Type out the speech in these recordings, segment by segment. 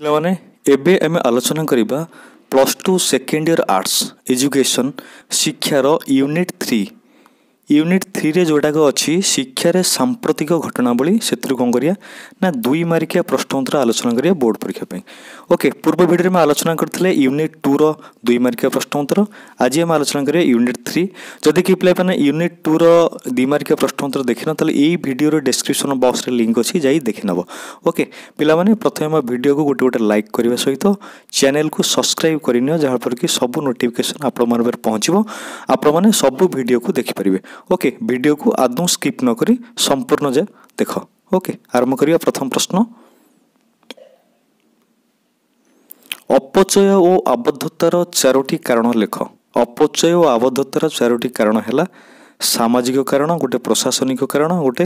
ପିଲାମାନେ ଏବେ ଆମେ ଆଲୋଚନା କରିବା plus two second year arts education ଶିକ୍ଷାର ୟୁନିଟ୍ ଥ୍ରୀ ୟୁନିଟ୍ ଥ୍ରୀରେ ଯେଉଁଟାକ ଅଛି ଶିକ୍ଷାରେ ସାମ୍ପ୍ରତିକ ଘଟଣାବଳୀ ସେଥିରୁ କ'ଣ କରିବା ନା ଦୁଇ ମାର୍କିଆ ପ୍ରଶ୍ନୋତ୍ତର ଆଲୋଚନା କରିବା ବୋର୍ଡ଼ ପରୀକ୍ଷା ପାଇଁ ଓକେ ପୂର୍ବ ଭିଡ଼ିଓରେ ଆମେ ଆଲୋଚନା କରିଥିଲେ ୟୁନିଟ୍ ଟୁର ଦୁଇ ମାର୍କିଆ ପ୍ରଶ୍ନୋତ୍ତର ଆଜି ଆମେ ଆଲୋଚନା କରିବା ୟୁନିଟ୍ ଥ୍ରୀ ଯଦି କି ପିଲାମାନେ ୟୁନିଟ୍ ଟୁର ଦୁଇ ମାର୍କିଆ ପ୍ରଶ୍ନୋତ୍ତର ଦେଖିନ ତାହେଲେ ଏଇ ଭିଡ଼ିଓର ଡେସ୍କ୍ରିପସନ୍ ବକ୍ସରେ ଲିଙ୍କ୍ ଅଛି ଯାଇ ଦେଖିନେବ ଓକେ ପିଲାମାନେ ପ୍ରଥମେ ଆମ ଭିଡ଼ିଓକୁ ଗୋଟେ ଗୋଟେ ଲାଇକ୍ କରିବା ସହିତ ଚ୍ୟାନେଲ୍କୁ ସବସ୍କ୍ରାଇବ୍ କରିନିଅ ଯାହାଫଳରେ କି ସବୁ ନୋଟିଫିକେସନ୍ ଆପଣମାନଙ୍କ ପାଖରେ ପହଞ୍ଚିବ ଆପଣମାନେ ସବୁ ଭିଡ଼ିଓକୁ ଦେଖିପାରିବେ ଓକେ ଭିଡ଼ିଓକୁ ଆଦୌ ସ୍କିପ୍ ନକରି ସମ୍ପୂର୍ଣ୍ଣ ଯେ ଦେଖ ଓକେ ଆରମ୍ଭ କରିବା ପ୍ରଥମ ପ୍ରଶ୍ନ ଅପଚୟ ଓ ଆବଦ୍ଧତାର ଚାରୋଟି କାରଣ ଲେଖ ଅପଚୟ ଓ ଆବଦ୍ଧତାର ଚାରୋଟି କାରଣ ହେଲା ସାମାଜିକ କାରଣ ଗୋଟେ ପ୍ରଶାସନିକ କାରଣ ଗୋଟେ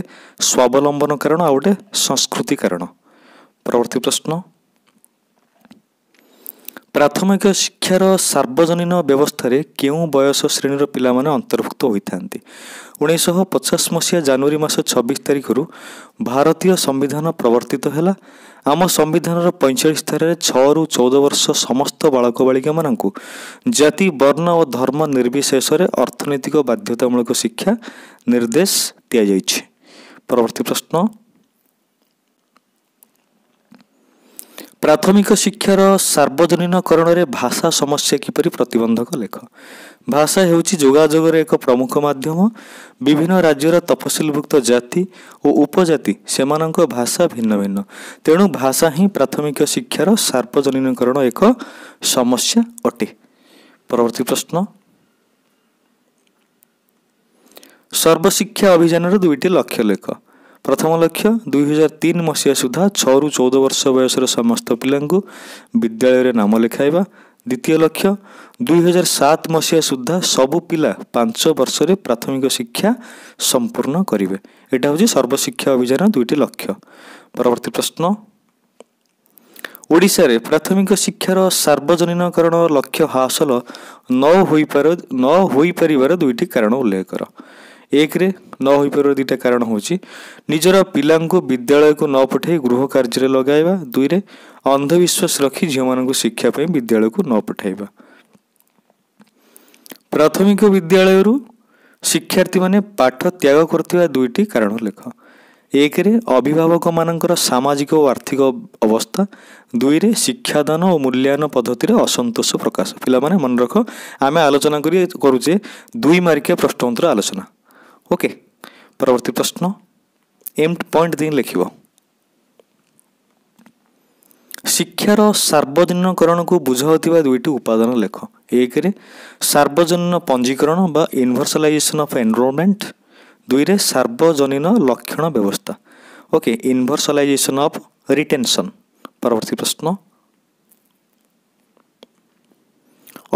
ସ୍ୱାବଲମ୍ବନ କାରଣ ଆଉ ଗୋଟେ ସଂସ୍କୃତି କାରଣ ପରବର୍ତ୍ତୀ ପ୍ରଶ୍ନ ପ୍ରାଥମିକ ଶିକ୍ଷାର ସାର୍ବଜନୀନ ବ୍ୟବସ୍ଥାରେ କେଉଁ ବୟସ ଶ୍ରେଣୀର ପିଲାମାନେ ଅନ୍ତର୍ଭୁକ୍ତ ହୋଇଥାନ୍ତି ଉଣେଇଶହ ପଚାଶ ମସିହା ଜାନୁଆରୀ ମାସ ଛବିଶ ତାରିଖରୁ ଭାରତୀୟ ସମ୍ବିଧାନ ପ୍ରବର୍ତ୍ତିତ ହେଲା ଆମ ସମ୍ବିଧାନର ପଇଁଚାଳିଶ ସ୍ତରରେ ଛଅରୁ ଚଉଦ ବର୍ଷ ସମସ୍ତ ବାଳକ ବାଳିକାମାନଙ୍କୁ ଜାତି ବର୍ଣ୍ଣ ଓ ଧର୍ମ ନିର୍ବିଶେଷରେ ଅର୍ଥନୈତିକ ବାଧ୍ୟତାମୂଳକ ଶିକ୍ଷା ନିର୍ଦ୍ଦେଶ ଦିଆଯାଇଛି ପରବର୍ତ୍ତୀ ପ୍ରଶ୍ନ ପ୍ରାଥମିକ ଶିକ୍ଷାର ସାର୍ବଜନୀନକରଣରେ ଭାଷା ସମସ୍ୟା କିପରି ପ୍ରତିବନ୍ଧକ ଲେଖ ଭାଷା ହେଉଛି ଯୋଗାଯୋଗର ଏକ ପ୍ରମୁଖ ମାଧ୍ୟମ ବିଭିନ୍ନ ରାଜ୍ୟର ତଫସିଲଭୁକ୍ତ ଜାତି ଓ ଉପଜାତି ସେମାନଙ୍କ ଭାଷା ଭିନ୍ନ ଭିନ୍ନ ତେଣୁ ଭାଷା ହିଁ ପ୍ରାଥମିକ ଶିକ୍ଷାର ସାର୍ବଜନୀନକରଣ ଏକ ସମସ୍ୟା ଅଟେ ପରବର୍ତ୍ତୀ ପ୍ରଶ୍ନ ସର୍ବଶିକ୍ଷା ଅଭିଯାନର ଦୁଇଟି ଲକ୍ଷ୍ୟ ଲେଖ ପ୍ରଥମ ଲକ୍ଷ୍ୟ ଦୁଇହଜାର ତିନି ମସିହା ସୁଦ୍ଧା ଛଅରୁ ଚଉଦ ବର୍ଷ ବୟସର ସମସ୍ତ ପିଲାଙ୍କୁ ବିଦ୍ୟାଳୟରେ ନାମ ଲେଖାଇବା ଦ୍ୱିତୀୟ ଲକ୍ଷ୍ୟ ଦୁଇହଜାର ସାତ ମସିହା ସୁଦ୍ଧା ସବୁ ପିଲା ପାଞ୍ଚ ବର୍ଷରେ ପ୍ରାଥମିକ ଶିକ୍ଷା ସମ୍ପୂର୍ଣ୍ଣ କରିବେ ଏଇଟା ହେଉଛି ସର୍ବଶିକ୍ଷା ଅଭିଯାନର ଦୁଇଟି ଲକ୍ଷ୍ୟ ପରବର୍ତ୍ତୀ ପ୍ରଶ୍ନ ଓଡ଼ିଶାରେ ପ୍ରାଥମିକ ଶିକ୍ଷାର ସାର୍ବଜନୀନକରଣ ଲକ୍ଷ୍ୟ ହାସଲ ନ ହୋଇପାର ନ ହୋଇପାରିବାର ଦୁଇଟି କାରଣ ଉଲ୍ଲେଖ କର ଏକରେ ନ ହୋଇପାରିବାର ଦୁଇଟା କାରଣ ହେଉଛି ନିଜର ପିଲାଙ୍କୁ ବିଦ୍ୟାଳୟକୁ ନ ପଠାଇ ଗୃହ କାର୍ଯ୍ୟରେ ଲଗାଇବା ଦୁଇରେ ଅନ୍ଧବିଶ୍ୱାସ ରଖି ଝିଅମାନଙ୍କୁ ଶିକ୍ଷା ପାଇଁ ବିଦ୍ୟାଳୟକୁ ନ ପଠାଇବା ପ୍ରାଥମିକ ବିଦ୍ୟାଳୟରୁ ଶିକ୍ଷାର୍ଥୀମାନେ ପାଠ ତ୍ୟାଗ କରୁଥିବା ଦୁଇଟି କାରଣ ଲେଖ ଏକରେ ଅଭିଭାବକମାନଙ୍କର ସାମାଜିକ ଓ ଆର୍ଥିକ ଅବସ୍ଥା ଦୁଇରେ ଶିକ୍ଷାଦାନ ଓ ମୂଲ୍ୟାୟନ ପଦ୍ଧତିରେ ଅସନ୍ତୋଷ ପ୍ରକାଶ ପିଲାମାନେ ମନେ ରଖ ଆମେ ଆଲୋଚନା କରି କରୁଛେ ଦୁଇ ମାର୍କିଆ ପ୍ରଶ୍ନତନ୍ତ୍ର ଆଲୋଚନା ଓକେ ପରବର୍ତ୍ତୀ ପ୍ରଶ୍ନ ଏମ୍ଟ ପଏଣ୍ଟ ଦେଇ ଲେଖିବ ଶିକ୍ଷାର ସାର୍ବଜନୀନକରଣକୁ ବୁଝାଉଥିବା ଦୁଇଟି ଉପାଦାନ ଲେଖ ଏକରେ ସାର୍ବଜନୀନ ପଞ୍ଜୀକରଣ ବା ଇନଭର୍ସାଲାଇଜେସନ୍ ଅଫ୍ ଏନ୍ରୋଲମେଣ୍ଟ ଦୁଇରେ ସାର୍ବଜନୀନ ଲକ୍ଷଣ ବ୍ୟବସ୍ଥା ଓକେ ଇନଭର୍ସାଲାଇଜେସନ୍ ଅଫ୍ ରିଟେନସନ୍ ପରବର୍ତ୍ତୀ ପ୍ରଶ୍ନ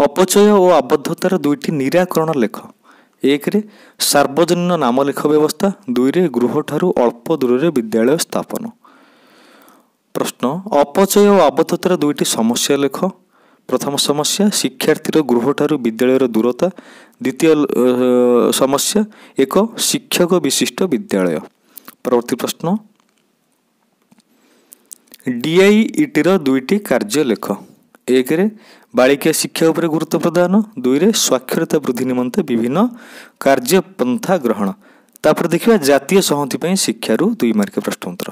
ଅପଚୟ ଓ ଆବଦ୍ଧତାର ଦୁଇଟି ନିରାକରଣ ଲେଖ ଏକରେ ସାର୍ବଜନୀନ ନାମଲେଖ ବ୍ୟବସ୍ଥା ଦୁଇରେ ଗୃହଠାରୁ ଅଳ୍ପ ଦୂରରେ ବିଦ୍ୟାଳୟ ସ୍ଥାପନ ପ୍ରଶ୍ନ ଅପଚୟ ଓ ଆବଦ୍ଧତାର ଦୁଇଟି ସମସ୍ୟା ଲେଖ ପ୍ରଥମ ସମସ୍ୟା ଶିକ୍ଷାର୍ଥୀର ଗୃହଠାରୁ ବିଦ୍ୟାଳୟର ଦୂରତା ଦ୍ୱିତୀୟ ସମସ୍ୟା ଏକ ଶିକ୍ଷକ ବିଶିଷ୍ଟ ବିଦ୍ୟାଳୟ ପରବର୍ତ୍ତୀ ପ୍ରଶ୍ନ ଡିଆଇଇଟିର ଦୁଇଟି କାର୍ଯ୍ୟ ଲେଖ ଏକରେ ବାଳିକା ଶିକ୍ଷା ଉପରେ ଗୁରୁତ୍ୱ ପ୍ରଦାନ ଦୁଇରେ ସ୍ୱାକ୍ଷରତା ବୃଦ୍ଧି ନିମନ୍ତେ ବିଭିନ୍ନ କାର୍ଯ୍ୟପନ୍ଥା ଗ୍ରହଣ ତାପରେ ଦେଖିବା ଜାତୀୟ ସହମତି ପାଇଁ ଶିକ୍ଷାରୁ ଦୁଇ ମାର୍କ ପ୍ରଶ୍ନୋତ୍ତର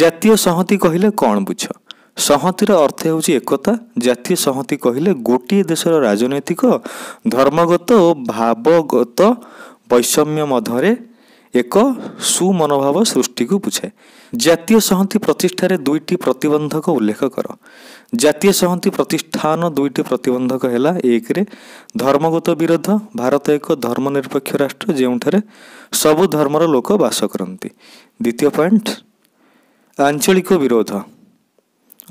ଜାତୀୟ ସହମତି କହିଲେ କ'ଣ ବୁଝ ସହମତିର ଅର୍ଥ ହେଉଛି ଏକତା ଜାତୀୟ ସହମତି କହିଲେ ଗୋଟିଏ ଦେଶର ରାଜନୈତିକ ଧର୍ମଗତ ଓ ଭାବଗତ ବୈଷମ୍ୟ ମଧ୍ୟରେ ଏକ ସୁମନୋଭାବ ସୃଷ୍ଟିକୁ ବୁଝାଏ ଜାତୀୟ ସହନ୍ତି ପ୍ରତିଷ୍ଠାରେ ଦୁଇଟି ପ୍ରତିବନ୍ଧକ ଉଲ୍ଲେଖ କର ଜାତୀୟ ସହନ୍ତି ପ୍ରତିଷ୍ଠାନ ଦୁଇଟି ପ୍ରତିବନ୍ଧକ ହେଲା ଏକରେ ଧର୍ମଗତ ବିରୋଧ ଭାରତ ଏକ ଧର୍ମନିରପେକ୍ଷ ରାଷ୍ଟ୍ର ଯେଉଁଠାରେ ସବୁ ଧର୍ମର ଲୋକ ବାସ କରନ୍ତି ଦ୍ୱିତୀୟ ପଏଣ୍ଟ ଆଞ୍ଚଳିକ ବିରୋଧ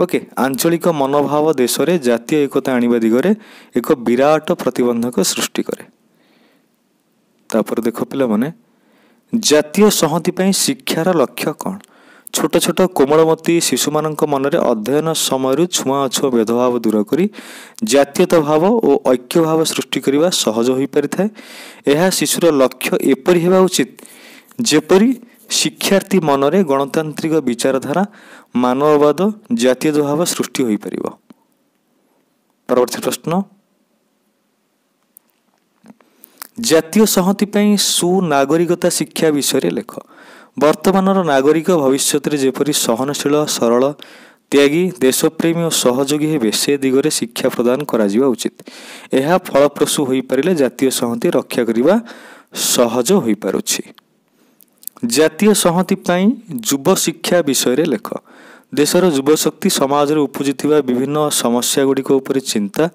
ଓକେ ଆଞ୍ଚଳିକ ମନୋଭାବ ଦେଶରେ ଜାତୀୟ ଏକତା ଆଣିବା ଦିଗରେ ଏକ ବିରାଟ ପ୍ରତିବନ୍ଧକ ସୃଷ୍ଟି କରେ ତାପରେ ଦେଖ ପିଲାମାନେ ଜାତୀୟ ସହନ୍ତି ପାଇଁ ଶିକ୍ଷାର ଲକ୍ଷ୍ୟ କ'ଣ ଛୋଟ ଛୋଟ କୋମଳମତୀ ଶିଶୁମାନଙ୍କ ମନରେ ଅଧ୍ୟୟନ ସମୟରୁ ଛୁଆଁ ଅଛୁଆଁ ଭେଦଭାବ ଦୂର କରି ଜାତୀୟତା ଭାବ ଓ ଐକ୍ୟ ଭାବ ସୃଷ୍ଟି କରିବା ସହଜ ହୋଇପାରିଥାଏ ଏହା ଶିଶୁର ଲକ୍ଷ୍ୟ ଏପରି ହେବା ଉଚିତ ଯେପରି ଶିକ୍ଷାର୍ଥୀ ମନରେ ଗଣତାନ୍ତ୍ରିକ ବିଚାରଧାରା ମାନବବାଦ ଜାତୀୟତା ଭାବ ସୃଷ୍ଟି ହୋଇପାରିବ ପରବର୍ତ୍ତୀ ପ୍ରଶ୍ନ ଜାତୀୟ ସହମତି ପାଇଁ ସୁନାଗରିକତା ଶିକ୍ଷା ବିଷୟରେ ଲେଖ ବର୍ତ୍ତମାନର ନାଗରିକ ଭବିଷ୍ୟତରେ ଯେପରି ସହନଶୀଳ ସରଳ ତ୍ୟାଗୀ ଦେଶପ୍ରେମୀ ଓ ସହଯୋଗୀ ହେବେ ସେ ଦିଗରେ ଶିକ୍ଷା ପ୍ରଦାନ କରାଯିବା ଉଚିତ ଏହା ଫଳପ୍ରସୂ ହୋଇପାରିଲେ ଜାତୀୟ ସହମତି ରକ୍ଷା କରିବା ସହଜ ହୋଇପାରୁଛି ଜାତୀୟ ସହମତି ପାଇଁ ଯୁବ ଶିକ୍ଷା ବିଷୟରେ ଲେଖ ଦେଶର ଯୁବଶକ୍ତି ସମାଜରେ ଉପୁଜିଥିବା ବିଭିନ୍ନ ସମସ୍ୟା ଗୁଡ଼ିକ ଉପରେ ଚିନ୍ତା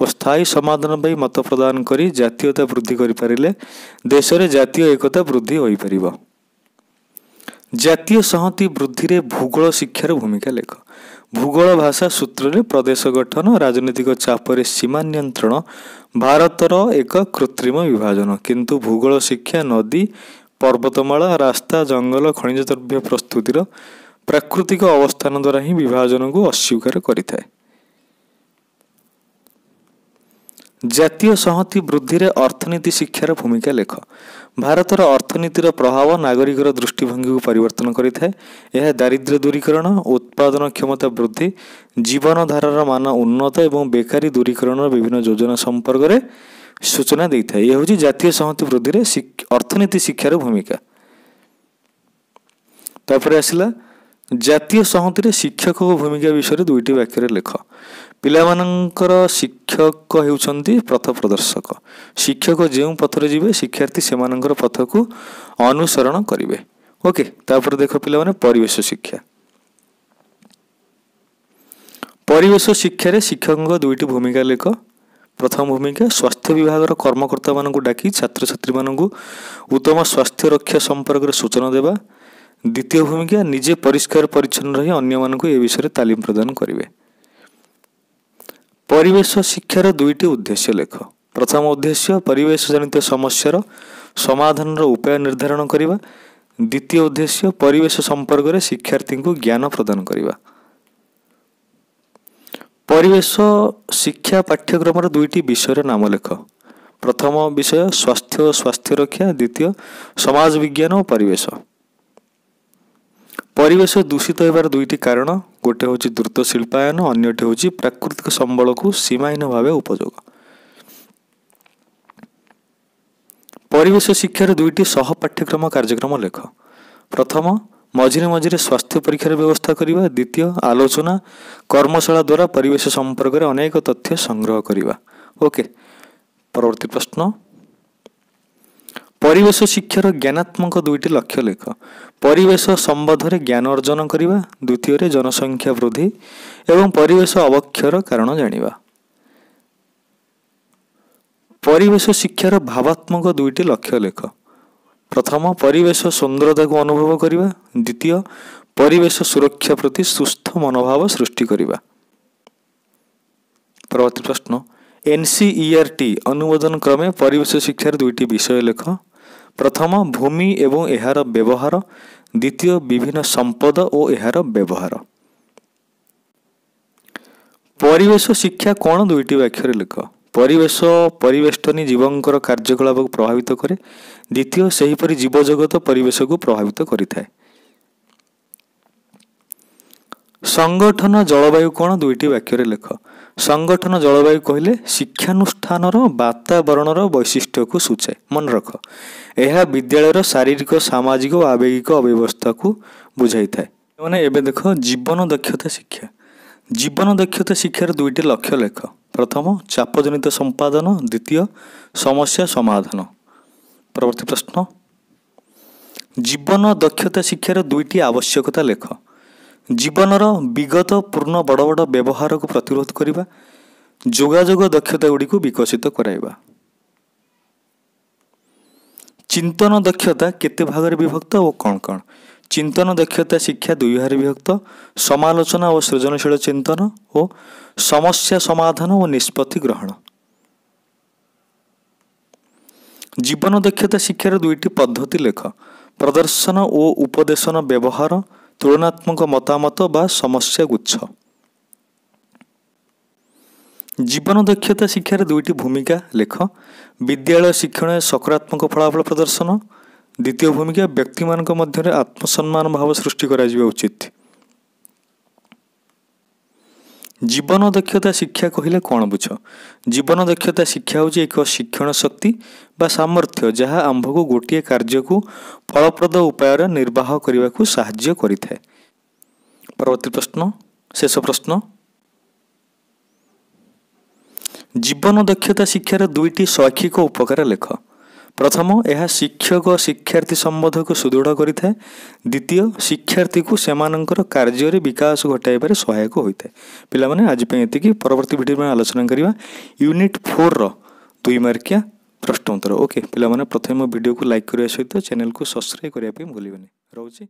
ଓ ସ୍ଥାୟୀ ସମାଧାନ ପାଇଁ ମତ ପ୍ରଦାନ କରି ଜାତୀୟତା ବୃଦ୍ଧି କରିପାରିଲେ ଦେଶରେ ଜାତୀୟ ଏକତା ବୃଦ୍ଧି ହୋଇପାରିବ ଜାତୀୟ ସହତି ବୃଦ୍ଧିରେ ଭୂଗୋଳ ଶିକ୍ଷାର ଭୂମିକା ଲେଖ ଭୂଗୋଳ ଭାଷା ସୂତ୍ରରେ ପ୍ରଦେଶ ଗଠନ ରାଜନୈତିକ ଚାପରେ ସୀମା ନିୟନ୍ତ୍ରଣ ଭାରତର ଏକ କୃତ୍ରିମ ବିଭାଜନ କିନ୍ତୁ ଭୂଗୋଳ ଶିକ୍ଷା ନଦୀ ପର୍ବତମାଳା ରାସ୍ତା ଜଙ୍ଗଲ ଖଣିଜ ଦ୍ରବ୍ୟ ପ୍ରସ୍ତୁତିର ପ୍ରାକୃତିକ ଅବସ୍ଥାନ ଦ୍ୱାରା ହିଁ ବିଭାଜନକୁ ଅସ୍ୱୀକାର କରିଥାଏ ଜାତୀୟ ସଂହତି ବୃଦ୍ଧିରେ ଅର୍ଥନୀତି ଶିକ୍ଷାର ଭୂମିକା ଲେଖ ଭାରତର ଅର୍ଥନୀତିର ପ୍ରଭାବ ନାଗରିକର ଦୃଷ୍ଟିଭଙ୍ଗୀକୁ ପରିବର୍ତ୍ତନ କରିଥାଏ ଏହା ଦାରିଦ୍ର୍ୟ ଦୂରୀକରଣ ଉତ୍ପାଦନ କ୍ଷମତା ବୃଦ୍ଧି ଜୀବନଧାରାର ମାନ ଉନ୍ନତ ଏବଂ ବେକାରୀ ଦୂରୀକରଣର ବିଭିନ୍ନ ଯୋଜନା ସମ୍ପର୍କରେ ସୂଚନା ଦେଇଥାଏ ଏହା ହେଉଛି ଜାତୀୟ ସଂହତି ବୃଦ୍ଧିରେ ଅର୍ଥନୀତି ଶିକ୍ଷାର ଭୂମିକା ତାପରେ ଆସିଲା ଜାତୀୟ ସହନ୍ତିରେ ଶିକ୍ଷକଙ୍କ ଭୂମିକା ବିଷୟରେ ଦୁଇଟି ବାକ୍ୟରେ ଲେଖ ପିଲାମାନଙ୍କର ଶିକ୍ଷକ ହେଉଛନ୍ତି ପଥ ପ୍ରଦର୍ଶକ ଶିକ୍ଷକ ଯେଉଁ ପଥରେ ଯିବେ ଶିକ୍ଷାର୍ଥୀ ସେମାନଙ୍କର ପଥକୁ ଅନୁସରଣ କରିବେ ଓକେ ତାପରେ ଦେଖ ପିଲାମାନେ ପରିବେଶ ଶିକ୍ଷା ପରିବେଶ ଶିକ୍ଷାରେ ଶିକ୍ଷକଙ୍କ ଦୁଇଟି ଭୂମିକା ଲେଖ ପ୍ରଥମ ଭୂମିକା ସ୍ୱାସ୍ଥ୍ୟ ବିଭାଗର କର୍ମକର୍ତ୍ତାମାନଙ୍କୁ ଡାକି ଛାତ୍ରଛାତ୍ରୀମାନଙ୍କୁ ଉତ୍ତମ ସ୍ୱାସ୍ଥ୍ୟ ରକ୍ଷା ସମ୍ପର୍କରେ ସୂଚନା ଦେବା द्वितीय भूमिका निजे परिष्कार परिचन्न रही अन्य ए विषय तालिम प्रदान करिवे परिवेश शिक्षा र दुईटी उद्देश्य लेख प्रथम उद्देश्य परिवेश जनित समस्या समस्यार समाधान र उपाय निर्धारण गरेको द्वितीय उद्देश्य परिवेश सम्पर्क को ज्ञान प्रदान परिवेश शिक्षा पाठ्यक्रम र दुईटी विषय नाम नामलेख प्रथम विषय स्वास्थ्य स्वास्थ्य रक्षा द्वितीय समाज विज्ञान परिवेश ପରିବେଶ ଦୂଷିତ ହେବାର ଦୁଇଟି କାରଣ ଗୋଟିଏ ହେଉଛି ଦ୍ରୁତ ଶିଳ୍ପାୟନ ଅନ୍ୟଟି ହେଉଛି ପ୍ରାକୃତିକ ସମ୍ବଳକୁ ସୀମାହୀନ ଭାବେ ଉପଯୋଗ ପରିବେଶ ଶିକ୍ଷାର ଦୁଇଟି ସହ ପାଠ୍ୟକ୍ରମ କାର୍ଯ୍ୟକ୍ରମ ଲେଖ ପ୍ରଥମ ମଝିରେ ମଝିରେ ସ୍ୱାସ୍ଥ୍ୟ ପରୀକ୍ଷାର ବ୍ୟବସ୍ଥା କରିବା ଦ୍ୱିତୀୟ ଆଲୋଚନା କର୍ମଶାଳା ଦ୍ୱାରା ପରିବେଶ ସମ୍ପର୍କରେ ଅନେକ ତଥ୍ୟ ସଂଗ୍ରହ କରିବା ଓକେ ପରବର୍ତ୍ତୀ ପ୍ରଶ୍ନ ପରିବେଶ ଶିକ୍ଷାର ଜ୍ଞାନାତ୍ମକ ଦୁଇଟି ଲକ୍ଷ୍ୟ ଲେଖ ପରିବେଶ ସମ୍ବନ୍ଧରେ ଜ୍ଞାନ ଅର୍ଜନ କରିବା ଦ୍ୱିତୀୟରେ ଜନସଂଖ୍ୟା ବୃଦ୍ଧି ଏବଂ ପରିବେଶ ଅବକ୍ଷୟର କାରଣ ଜାଣିବା ପରିବେଶ ଶିକ୍ଷାର ଭାବାତ୍ମକ ଦୁଇଟି ଲକ୍ଷ୍ୟ ଲେଖ ପ୍ରଥମ ପରିବେଶ ସୁନ୍ଦରତାକୁ ଅନୁଭବ କରିବା ଦ୍ୱିତୀୟ ପରିବେଶ ସୁରକ୍ଷା ପ୍ରତି ସୁସ୍ଥ ମନୋଭାବ ସୃଷ୍ଟି କରିବା ପରବର୍ତ୍ତୀ ପ୍ରଶ୍ନ ଏନ୍ସିଇଆର୍ଟି ଅନୁମୋଦନ କ୍ରମେ ପରିବେଶ ଶିକ୍ଷାର ଦୁଇଟି ବିଷୟ ଲେଖ ପ୍ରଥମ ଭୂମି ଏବଂ ଏହାର ବ୍ୟବହାର ଦ୍ୱିତୀୟ ବିଭିନ୍ନ ସମ୍ପଦ ଓ ଏହାର ବ୍ୟବହାର ପରିବେଶ ଶିକ୍ଷା କ'ଣ ଦୁଇଟି ବାକ୍ୟରେ ଲେଖ ପରିବେଶ ପରିବେଷ୍ଟନି ଜୀବଙ୍କର କାର୍ଯ୍ୟକଳାପକୁ ପ୍ରଭାବିତ କରେ ଦ୍ୱିତୀୟ ସେହିପରି ଜୀବଜଗତ ପରିବେଶକୁ ପ୍ରଭାବିତ କରିଥାଏ ସଂଗଠନ ଜଳବାୟୁ କ'ଣ ଦୁଇଟି ବାକ୍ୟରେ ଲେଖ ସଂଗଠନ ଜଳବାୟୁ କହିଲେ ଶିକ୍ଷାନୁଷ୍ଠାନର ବାତାବରଣର ବୈଶିଷ୍ଟ୍ୟକୁ ସୂଚାଏ ମନେ ରଖ ଏହା ବିଦ୍ୟାଳୟର ଶାରୀରିକ ସାମାଜିକ ଓ ଆବେଗିକ ଅବ୍ୟବସ୍ଥାକୁ ବୁଝାଇଥାଏ ମାନେ ଏବେ ଦେଖ ଜୀବନ ଦକ୍ଷତା ଶିକ୍ଷା ଜୀବନ ଦକ୍ଷତା ଶିକ୍ଷାର ଦୁଇଟି ଲକ୍ଷ୍ୟ ଲେଖ ପ୍ରଥମ ଚାପଜନିତ ସମ୍ପାଦନ ଦ୍ୱିତୀୟ ସମସ୍ୟା ସମାଧାନ ପରବର୍ତ୍ତୀ ପ୍ରଶ୍ନ ଜୀବନ ଦକ୍ଷତା ଶିକ୍ଷାର ଦୁଇଟି ଆବଶ୍ୟକତା ଲେଖ ଜୀବନର ବିଗତ ପୂର୍ଣ୍ଣ ବଡ଼ ବଡ଼ ବ୍ୟବହାରକୁ ପ୍ରତିରୋଧ କରିବା ଯୋଗାଯୋଗ ଦକ୍ଷତା ଗୁଡ଼ିକୁ ବିକଶିତ କରାଇବା ଚିନ୍ତନ ଦକ୍ଷତା କେତେ ଭାଗରେ ବିଭକ୍ତ ଓ କ'ଣ କ'ଣ ଚିନ୍ତନ ଦକ୍ଷତା ଶିକ୍ଷା ଦୁଇ ଭାଗରେ ବିଭକ୍ତ ସମାଲୋଚନା ଓ ସୃଜନଶୀଳ ଚିନ୍ତନ ଓ ସମସ୍ୟା ସମାଧାନ ଓ ନିଷ୍ପତ୍ତି ଗ୍ରହଣ ଜୀବନ ଦକ୍ଷତା ଶିକ୍ଷାର ଦୁଇଟି ପଦ୍ଧତି ଲେଖ ପ୍ରଦର୍ଶନ ଓ ଉପଦେଶନ ବ୍ୟବହାର ତୁଳନାତ୍ମକ ମତାମତ ବା ସମସ୍ୟା ଗୁଚ୍ଛ ଜୀବନ ଦକ୍ଷତା ଶିକ୍ଷାରେ ଦୁଇଟି ଭୂମିକା ଲେଖ ବିଦ୍ୟାଳୟ ଶିକ୍ଷଣ ସକାରାତ୍ମକ ଫଳାଫଳ ପ୍ରଦର୍ଶନ ଦ୍ୱିତୀୟ ଭୂମିକା ବ୍ୟକ୍ତିମାନଙ୍କ ମଧ୍ୟରେ ଆତ୍ମସମ୍ମାନ ଭାବ ସୃଷ୍ଟି କରାଯିବା ଉଚିତ ଜୀବନ ଦକ୍ଷତା ଶିକ୍ଷା କହିଲେ କ'ଣ ବୁଝ ଜୀବନ ଦକ୍ଷତା ଶିକ୍ଷା ହେଉଛି ଏକ ଶିକ୍ଷଣ ଶକ୍ତି ବା ସାମର୍ଥ୍ୟ ଯାହା ଆମ୍ଭକୁ ଗୋଟିଏ କାର୍ଯ୍ୟକୁ ଫଳପ୍ରଦ ଉପାୟରେ ନିର୍ବାହ କରିବାକୁ ସାହାଯ୍ୟ କରିଥାଏ ପରବର୍ତ୍ତୀ ପ୍ରଶ୍ନ ଶେଷ ପ୍ରଶ୍ନ ଜୀବନ ଦକ୍ଷତା ଶିକ୍ଷାର ଦୁଇଟି ଶୈକ୍ଷିକ ଉପକାର ଲେଖ ପ୍ରଥମ ଏହା ଶିକ୍ଷକ ଶିକ୍ଷାର୍ଥୀ ସମ୍ବନ୍ଧକୁ ସୁଦୃଢ଼ କରିଥାଏ ଦ୍ୱିତୀୟ ଶିକ୍ଷାର୍ଥୀକୁ ସେମାନଙ୍କର କାର୍ଯ୍ୟରେ ବିକାଶ ଘଟାଇବାରେ ସହାୟକ ହୋଇଥାଏ ପିଲାମାନେ ଆଜି ପାଇଁ ଏତିକି ପରବର୍ତ୍ତୀ ଭିଡ଼ିଓ ପାଇଁ ଆଲୋଚନା କରିବା ୟୁନିଟ୍ ଫୋର୍ର ଦୁଇ ମାର୍କିଆ ପ୍ରଶ୍ନ ଉତ୍ତର ଓକେ ପିଲାମାନେ ପ୍ରଥମେ ମୋ ଭିଡ଼ିଓକୁ ଲାଇକ୍ କରିବା ସହିତ ଚ୍ୟାନେଲ୍କୁ ସବସ୍କ୍ରାଇବ୍ କରିବା ପାଇଁ ଭୁଲିବେନି ରହୁଛି